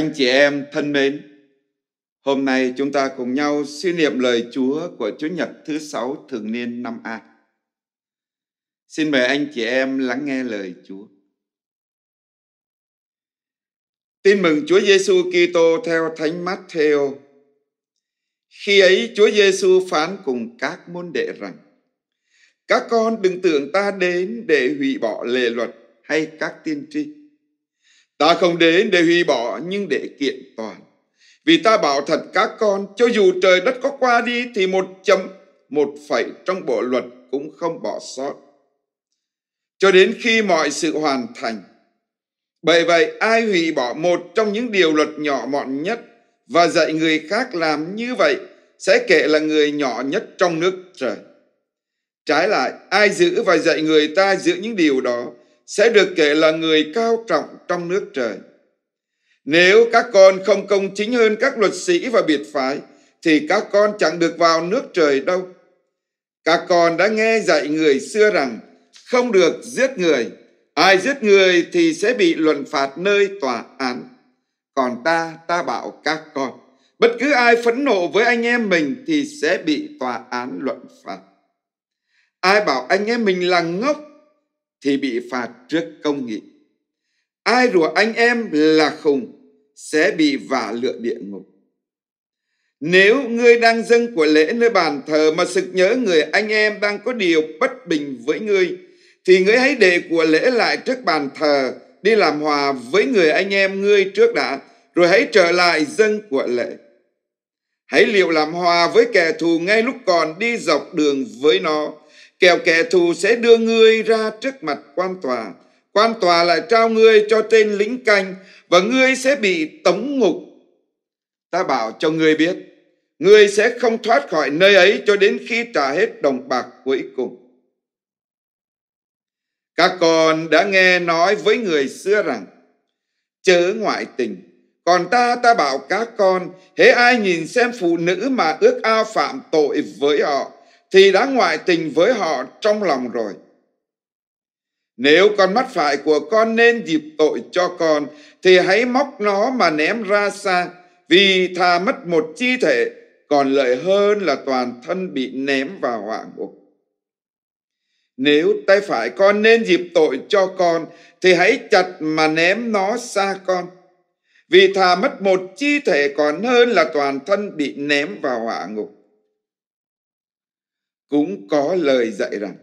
Anh chị em thân mến, hôm nay chúng ta cùng nhau suy niệm lời Chúa của Chúa Nhật thứ sáu thường niên năm A. Xin mời anh chị em lắng nghe lời Chúa. Tin mừng Chúa Giêsu Kitô theo Thánh Matthew. Khi ấy Chúa Giêsu phán cùng các môn đệ rằng: Các con đừng tưởng ta đến để hủy bỏ lề luật hay các tiên tri Ta không đến để hủy bỏ nhưng để kiện toàn. Vì ta bảo thật các con, cho dù trời đất có qua đi thì một chấm, một phẩy trong bộ luật cũng không bỏ sót. Cho đến khi mọi sự hoàn thành. Bởi vậy, ai hủy bỏ một trong những điều luật nhỏ mọn nhất và dạy người khác làm như vậy sẽ kể là người nhỏ nhất trong nước trời. Trái lại, ai giữ và dạy người ta giữ những điều đó sẽ được kể là người cao trọng trong nước trời. Nếu các con không công chính hơn các luật sĩ và biệt phái, thì các con chẳng được vào nước trời đâu. Các con đã nghe dạy người xưa rằng không được giết người, ai giết người thì sẽ bị luận phạt nơi tòa án. Còn ta, ta bảo các con, bất cứ ai phẫn nộ với anh em mình thì sẽ bị tòa án luận phạt. Ai bảo anh em mình là ngốc thì bị phạt trước công nghị. Ai rủa anh em là khùng sẽ bị vả lựa địa ngục. Nếu ngươi đang dâng của lễ nơi bàn thờ mà sực nhớ người anh em đang có điều bất bình với ngươi, thì ngươi hãy để của lễ lại trước bàn thờ, đi làm hòa với người anh em ngươi trước đã, rồi hãy trở lại dâng của lễ. Hãy liệu làm hòa với kẻ thù ngay lúc còn đi dọc đường với nó, kẻo kẻ thù sẽ đưa ngươi ra trước mặt quan tòa quan tòa lại trao ngươi cho tên lính canh và ngươi sẽ bị tống ngục ta bảo cho ngươi biết ngươi sẽ không thoát khỏi nơi ấy cho đến khi trả hết đồng bạc cuối cùng các con đã nghe nói với người xưa rằng chớ ngoại tình còn ta ta bảo các con hễ ai nhìn xem phụ nữ mà ước ao phạm tội với họ thì đã ngoại tình với họ trong lòng rồi. Nếu con mắt phải của con nên dịp tội cho con, thì hãy móc nó mà ném ra xa, vì thà mất một chi thể, còn lợi hơn là toàn thân bị ném vào hỏa ngục. Nếu tay phải con nên dịp tội cho con, thì hãy chặt mà ném nó xa con. Vì thà mất một chi thể còn hơn là toàn thân bị ném vào hỏa ngục cũng có lời dạy rằng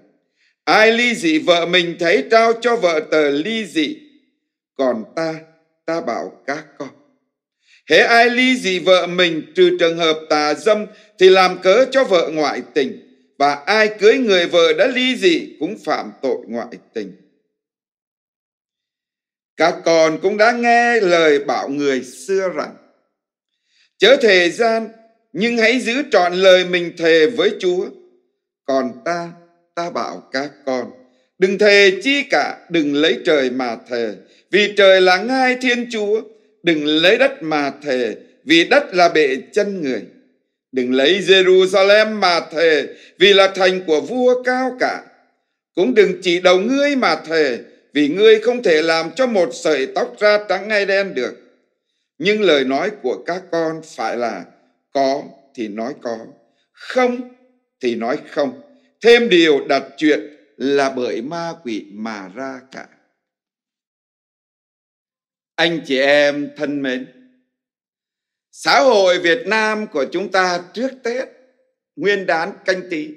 ai ly dị vợ mình thấy trao cho vợ tờ ly dị còn ta ta bảo các con hễ ai ly dị vợ mình trừ trường hợp tà dâm thì làm cớ cho vợ ngoại tình và ai cưới người vợ đã ly dị cũng phạm tội ngoại tình các con cũng đã nghe lời bảo người xưa rằng chớ thề gian nhưng hãy giữ trọn lời mình thề với chúa còn ta ta bảo các con đừng thề chi cả đừng lấy trời mà thề vì trời là ngai thiên chúa đừng lấy đất mà thề vì đất là bệ chân người đừng lấy jerusalem mà thề vì là thành của vua cao cả cũng đừng chỉ đầu ngươi mà thề vì ngươi không thể làm cho một sợi tóc ra trắng hay đen được nhưng lời nói của các con phải là có thì nói có không thì nói không thêm điều đặt chuyện là bởi ma quỷ mà ra cả anh chị em thân mến xã hội việt nam của chúng ta trước tết nguyên đán canh tí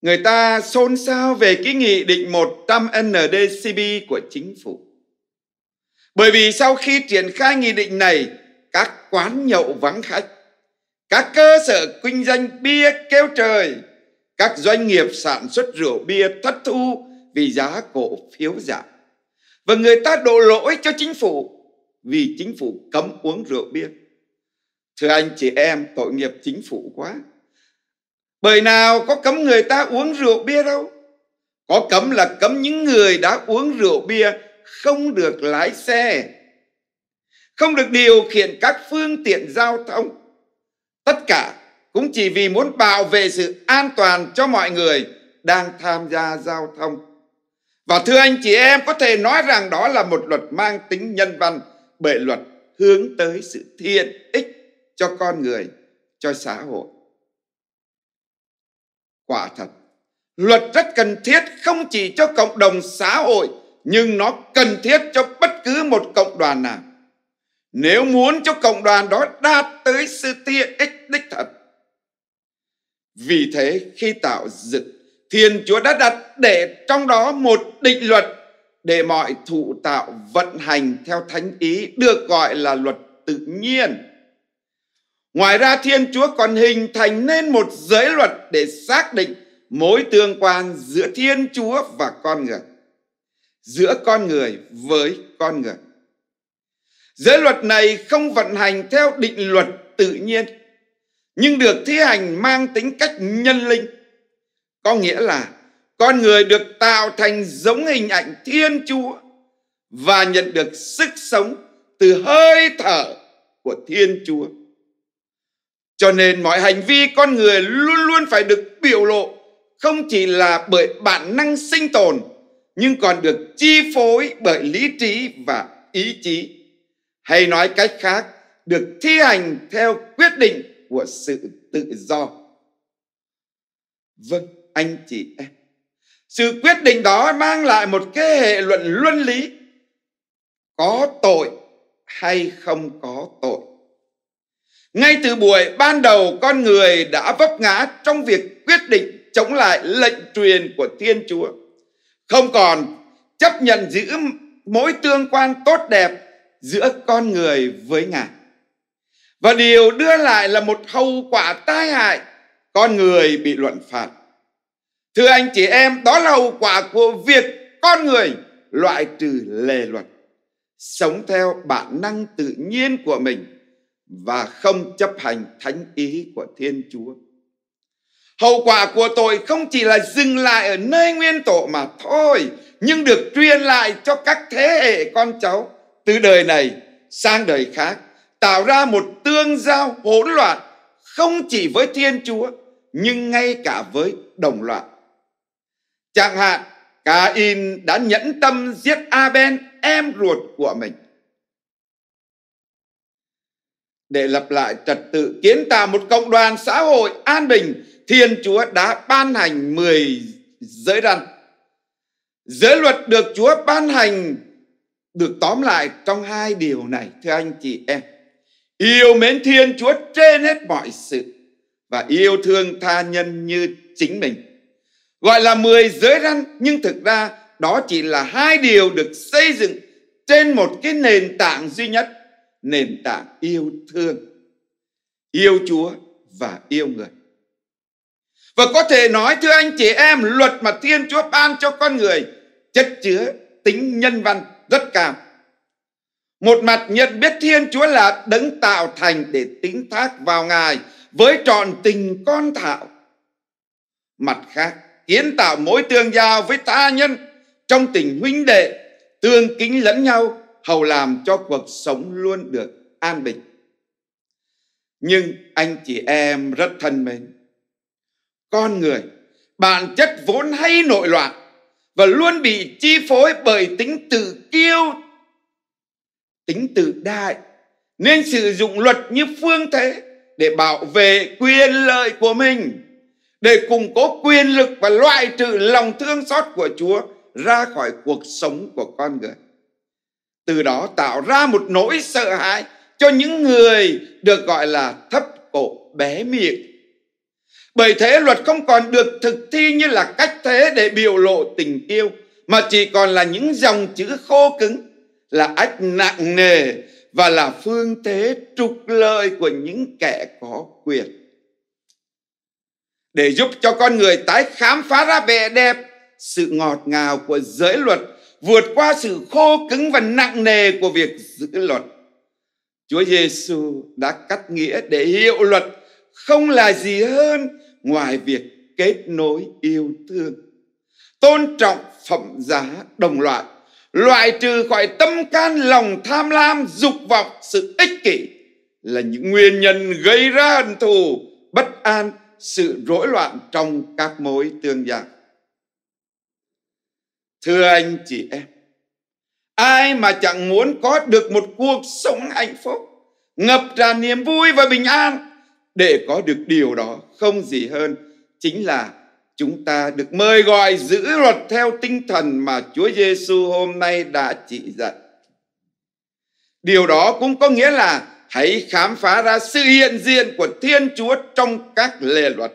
người ta xôn xao về cái nghị định 100 ndcb của chính phủ bởi vì sau khi triển khai nghị định này các quán nhậu vắng khách các cơ sở kinh doanh bia kêu trời các doanh nghiệp sản xuất rượu bia thất thu vì giá cổ phiếu giảm và người ta đổ lỗi cho chính phủ vì chính phủ cấm uống rượu bia thưa anh chị em tội nghiệp chính phủ quá bởi nào có cấm người ta uống rượu bia đâu có cấm là cấm những người đã uống rượu bia không được lái xe không được điều khiển các phương tiện giao thông Tất cả cũng chỉ vì muốn bảo vệ sự an toàn cho mọi người đang tham gia giao thông. Và thưa anh chị em, có thể nói rằng đó là một luật mang tính nhân văn bệ luật hướng tới sự thiện ích cho con người, cho xã hội. Quả thật, luật rất cần thiết không chỉ cho cộng đồng xã hội, nhưng nó cần thiết cho bất cứ một cộng đoàn nào nếu muốn cho cộng đoàn đó đạt tới sự thiện ích đích thật. Vì thế khi tạo dựng, Thiên Chúa đã đặt để trong đó một định luật để mọi thụ tạo vận hành theo thánh ý được gọi là luật tự nhiên. Ngoài ra Thiên Chúa còn hình thành nên một giới luật để xác định mối tương quan giữa Thiên Chúa và con người, giữa con người với con người. Giới luật này không vận hành theo định luật tự nhiên, nhưng được thi hành mang tính cách nhân linh. Có nghĩa là con người được tạo thành giống hình ảnh Thiên Chúa và nhận được sức sống từ hơi thở của Thiên Chúa. Cho nên mọi hành vi con người luôn luôn phải được biểu lộ không chỉ là bởi bản năng sinh tồn nhưng còn được chi phối bởi lý trí và ý chí hay nói cách khác được thi hành theo quyết định của sự tự do vâng anh chị em sự quyết định đó mang lại một cái hệ luận luân lý có tội hay không có tội ngay từ buổi ban đầu con người đã vấp ngã trong việc quyết định chống lại lệnh truyền của thiên chúa không còn chấp nhận giữ mối tương quan tốt đẹp giữa con người với Ngài. Và điều đưa lại là một hậu quả tai hại, con người bị luận phạt. Thưa anh chị em, đó là hậu quả của việc con người loại trừ lề luật, sống theo bản năng tự nhiên của mình và không chấp hành thánh ý của Thiên Chúa. Hậu quả của tội không chỉ là dừng lại ở nơi nguyên tổ mà thôi, nhưng được truyền lại cho các thế hệ con cháu từ đời này sang đời khác tạo ra một tương giao hỗn loạn không chỉ với Thiên Chúa nhưng ngay cả với đồng loại. Chẳng hạn, Cain đã nhẫn tâm giết Aben, em ruột của mình. Để lập lại trật tự kiến tạo một cộng đoàn xã hội an bình, Thiên Chúa đã ban hành 10 giới răn. Giới luật được Chúa ban hành được tóm lại trong hai điều này thưa anh chị em yêu mến thiên chúa trên hết mọi sự và yêu thương tha nhân như chính mình gọi là mười giới răn nhưng thực ra đó chỉ là hai điều được xây dựng trên một cái nền tảng duy nhất nền tảng yêu thương yêu chúa và yêu người và có thể nói thưa anh chị em luật mà thiên chúa ban cho con người chất chứa tính nhân văn rất cao một mặt nhận biết Thiên Chúa là đấng tạo thành để tính thác vào Ngài với trọn tình con thảo. Mặt khác, kiến tạo mối tương giao với tha nhân trong tình huynh đệ, tương kính lẫn nhau, hầu làm cho cuộc sống luôn được an bình. Nhưng anh chị em rất thân mến, con người bản chất vốn hay nội loạn và luôn bị chi phối bởi tính tự kiêu tính tự đại nên sử dụng luật như phương thế để bảo vệ quyền lợi của mình để củng cố quyền lực và loại trừ lòng thương xót của Chúa ra khỏi cuộc sống của con người. Từ đó tạo ra một nỗi sợ hãi cho những người được gọi là thấp cổ bé miệng bởi thế luật không còn được thực thi như là cách thế để biểu lộ tình yêu, mà chỉ còn là những dòng chữ khô cứng, là ách nặng nề và là phương thế trục lợi của những kẻ có quyền. Để giúp cho con người tái khám phá ra vẻ đẹp, sự ngọt ngào của giới luật vượt qua sự khô cứng và nặng nề của việc giữ luật. Chúa Giêsu đã cắt nghĩa để hiệu luật không là gì hơn ngoài việc kết nối yêu thương tôn trọng phẩm giá đồng loại loại trừ khỏi tâm can lòng tham lam dục vọng sự ích kỷ là những nguyên nhân gây ra hận thù bất an sự rối loạn trong các mối tương giao thưa anh chị em ai mà chẳng muốn có được một cuộc sống hạnh phúc ngập tràn niềm vui và bình an để có được điều đó không gì hơn chính là chúng ta được mời gọi giữ luật theo tinh thần mà Chúa Giêsu hôm nay đã chỉ dạy. Điều đó cũng có nghĩa là hãy khám phá ra sự hiện diện của Thiên Chúa trong các lề luật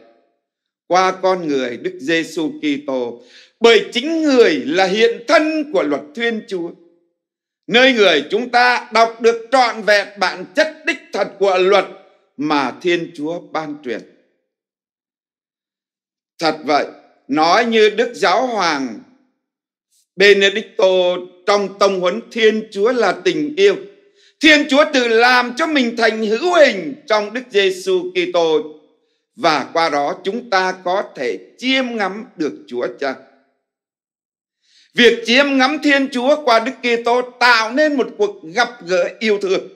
qua con người Đức Giêsu Kitô, bởi chính người là hiện thân của luật Thiên Chúa. Nơi người chúng ta đọc được trọn vẹn bản chất đích thật của luật mà Thiên Chúa ban truyền. Thật vậy, nói như Đức Giáo Hoàng Benedicto trong tông huấn Thiên Chúa là tình yêu. Thiên Chúa tự làm cho mình thành hữu hình trong Đức Giêsu Kitô và qua đó chúng ta có thể chiêm ngắm được Chúa Cha. Việc chiêm ngắm Thiên Chúa qua Đức Kitô tạo nên một cuộc gặp gỡ yêu thương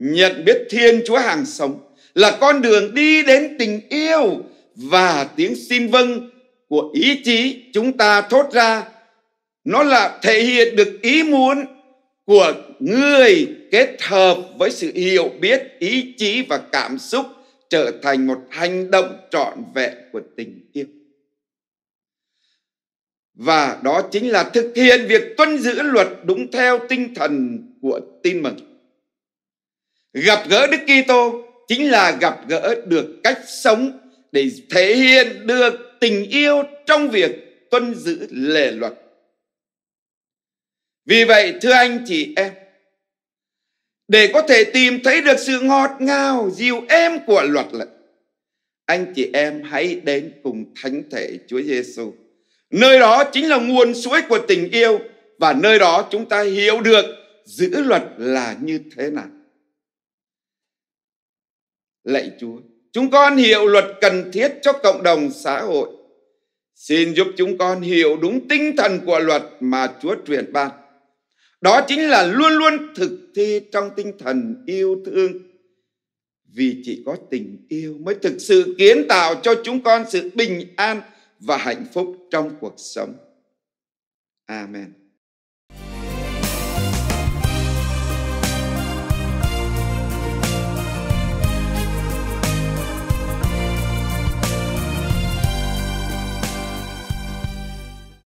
nhận biết Thiên Chúa hàng sống là con đường đi đến tình yêu và tiếng xin vâng của ý chí chúng ta thốt ra nó là thể hiện được ý muốn của người kết hợp với sự hiểu biết ý chí và cảm xúc trở thành một hành động trọn vẹn của tình yêu và đó chính là thực hiện việc tuân giữ luật đúng theo tinh thần của tin mừng Gặp gỡ Đức Kitô chính là gặp gỡ được cách sống để thể hiện được tình yêu trong việc tuân giữ lề luật. Vì vậy thưa anh chị em, để có thể tìm thấy được sự ngọt ngào dịu êm của luật lệ, anh chị em hãy đến cùng thánh thể Chúa Giêsu. Nơi đó chính là nguồn suối của tình yêu và nơi đó chúng ta hiểu được giữ luật là như thế nào. Lạy Chúa, chúng con hiểu luật cần thiết cho cộng đồng xã hội. Xin giúp chúng con hiểu đúng tinh thần của luật mà Chúa truyền ban. Đó chính là luôn luôn thực thi trong tinh thần yêu thương. Vì chỉ có tình yêu mới thực sự kiến tạo cho chúng con sự bình an và hạnh phúc trong cuộc sống. Amen.